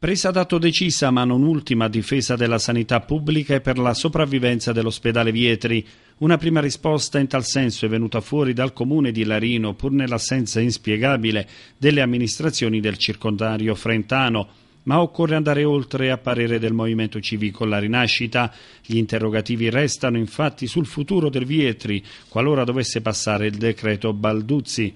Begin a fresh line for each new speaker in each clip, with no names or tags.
Presa d'atto decisa ma non ultima difesa della sanità pubblica e per la sopravvivenza dell'ospedale Vietri. Una prima risposta in tal senso è venuta fuori dal comune di Larino pur nell'assenza inspiegabile delle amministrazioni del circondario frentano. Ma occorre andare oltre a parere del movimento civico La Rinascita. Gli interrogativi restano infatti sul futuro del Vietri, qualora dovesse passare il decreto Balduzzi.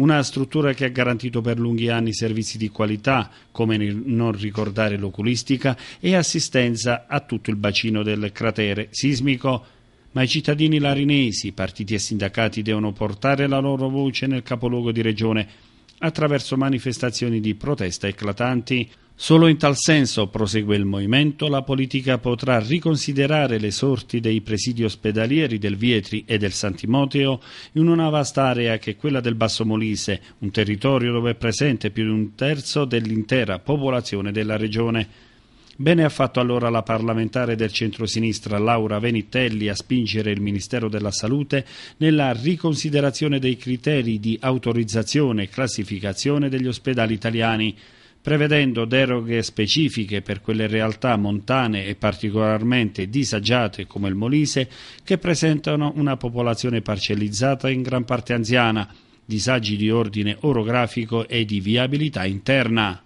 Una struttura che ha garantito per lunghi anni servizi di qualità, come non ricordare l'oculistica, e assistenza a tutto il bacino del cratere sismico ma i cittadini larinesi, partiti e sindacati devono portare la loro voce nel capoluogo di regione attraverso manifestazioni di protesta eclatanti. Solo in tal senso, prosegue il movimento, la politica potrà riconsiderare le sorti dei presidi ospedalieri del Vietri e del Santimoteo in una vasta area che è quella del Basso Molise, un territorio dove è presente più di un terzo dell'intera popolazione della regione. Bene ha fatto allora la parlamentare del centrosinistra Laura Venitelli a spingere il Ministero della Salute nella riconsiderazione dei criteri di autorizzazione e classificazione degli ospedali italiani prevedendo deroghe specifiche per quelle realtà montane e particolarmente disagiate come il Molise, che presentano una popolazione parcellizzata in gran parte anziana, disagi di ordine orografico e di viabilità interna.